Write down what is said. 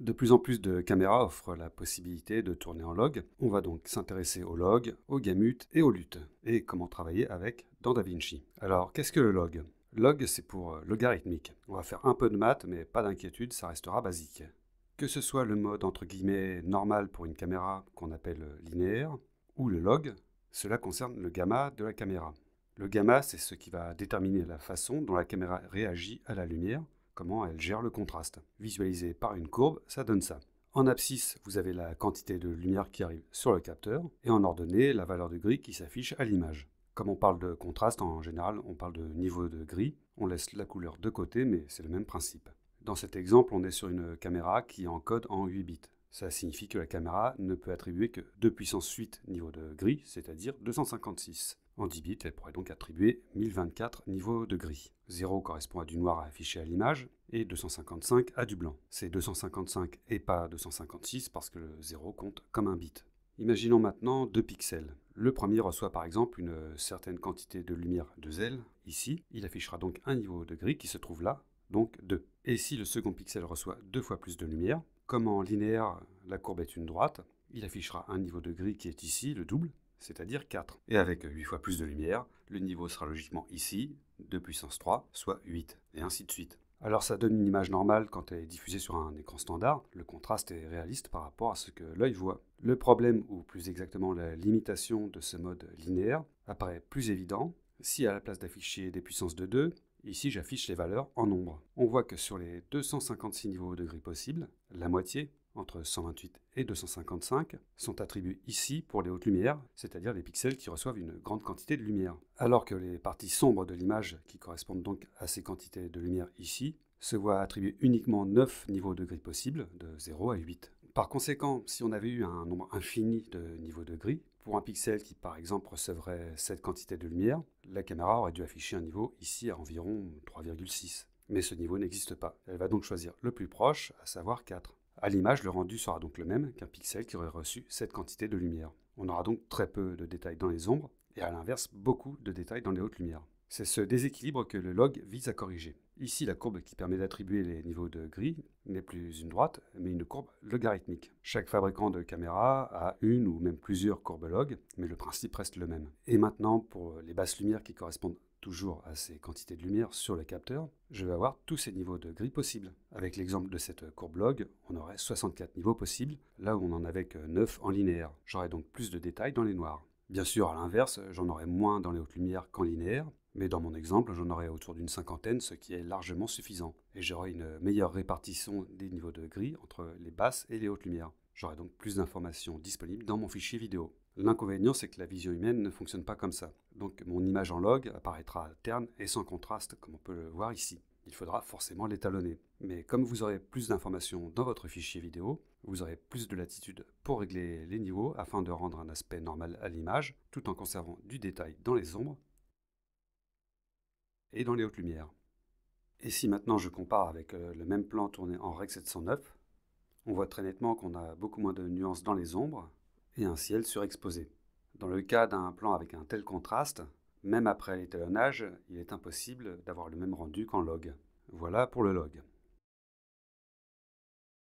De plus en plus de caméras offrent la possibilité de tourner en log. On va donc s'intéresser au log, au gamut et au lutte et comment travailler avec dans DaVinci. Alors, qu'est-ce que le log Log, c'est pour euh, logarithmique. On va faire un peu de maths, mais pas d'inquiétude, ça restera basique. Que ce soit le mode entre guillemets normal pour une caméra qu'on appelle euh, linéaire, ou le log, cela concerne le gamma de la caméra. Le gamma, c'est ce qui va déterminer la façon dont la caméra réagit à la lumière, comment elle gère le contraste. Visualisé par une courbe, ça donne ça. En abscisse, vous avez la quantité de lumière qui arrive sur le capteur, et en ordonnée, la valeur de gris qui s'affiche à l'image. Comme on parle de contraste, en général, on parle de niveau de gris, on laisse la couleur de côté, mais c'est le même principe. Dans cet exemple, on est sur une caméra qui encode en 8 bits. Ça signifie que la caméra ne peut attribuer que 2 puissance 8 niveau de gris, c'est-à-dire 256. En 10 bits, elle pourrait donc attribuer 1024 niveaux de gris. 0 correspond à du noir affiché à l'image et 255 à du blanc. C'est 255 et pas 256 parce que le 0 compte comme un bit. Imaginons maintenant deux pixels. Le premier reçoit par exemple une certaine quantité de lumière de Z, ici. Il affichera donc un niveau de gris qui se trouve là, donc 2. Et si le second pixel reçoit deux fois plus de lumière, comme en linéaire la courbe est une droite, il affichera un niveau de gris qui est ici, le double, c'est-à-dire 4. Et avec 8 fois plus de lumière, le niveau sera logiquement ici, 2 puissance 3, soit 8, et ainsi de suite. Alors ça donne une image normale quand elle est diffusée sur un écran standard, le contraste est réaliste par rapport à ce que l'œil voit. Le problème, ou plus exactement la limitation de ce mode linéaire, apparaît plus évident si à la place d'afficher des puissances de 2, Ici, j'affiche les valeurs en nombre. On voit que sur les 256 niveaux de gris possibles, la moitié, entre 128 et 255, sont attribués ici pour les hautes lumières, c'est-à-dire les pixels qui reçoivent une grande quantité de lumière. Alors que les parties sombres de l'image, qui correspondent donc à ces quantités de lumière ici, se voient attribuer uniquement 9 niveaux de gris possibles, de 0 à 8. Par conséquent, si on avait eu un nombre infini de niveaux de gris, pour un pixel qui, par exemple, recevrait cette quantité de lumière, la caméra aurait dû afficher un niveau ici à environ 3,6. Mais ce niveau n'existe pas. Elle va donc choisir le plus proche, à savoir 4. À l'image, le rendu sera donc le même qu'un pixel qui aurait reçu cette quantité de lumière. On aura donc très peu de détails dans les ombres et à l'inverse beaucoup de détails dans les hautes lumières. C'est ce déséquilibre que le log vise à corriger. Ici, la courbe qui permet d'attribuer les niveaux de gris n'est plus une droite, mais une courbe logarithmique. Chaque fabricant de caméra a une ou même plusieurs courbes log, mais le principe reste le même. Et maintenant, pour les basses lumières qui correspondent toujours à ces quantités de lumière sur le capteur, je vais avoir tous ces niveaux de gris possibles. Avec l'exemple de cette courbe log, on aurait 64 niveaux possibles, là où on en avait que 9 en linéaire. J'aurais donc plus de détails dans les noirs. Bien sûr, à l'inverse, j'en aurai moins dans les hautes lumières qu'en linéaire, mais dans mon exemple, j'en aurai autour d'une cinquantaine, ce qui est largement suffisant, et j'aurai une meilleure répartition des niveaux de gris entre les basses et les hautes lumières. J'aurai donc plus d'informations disponibles dans mon fichier vidéo. L'inconvénient, c'est que la vision humaine ne fonctionne pas comme ça. Donc mon image en log apparaîtra terne et sans contraste, comme on peut le voir ici. Il faudra forcément l'étalonner. Mais comme vous aurez plus d'informations dans votre fichier vidéo, vous aurez plus de latitude pour régler les niveaux afin de rendre un aspect normal à l'image, tout en conservant du détail dans les ombres et dans les hautes lumières. Et si maintenant je compare avec euh, le même plan tourné en REC 709, on voit très nettement qu'on a beaucoup moins de nuances dans les ombres et un ciel surexposé. Dans le cas d'un plan avec un tel contraste, même après l'étalonnage, il est impossible d'avoir le même rendu qu'en log. Voilà pour le log.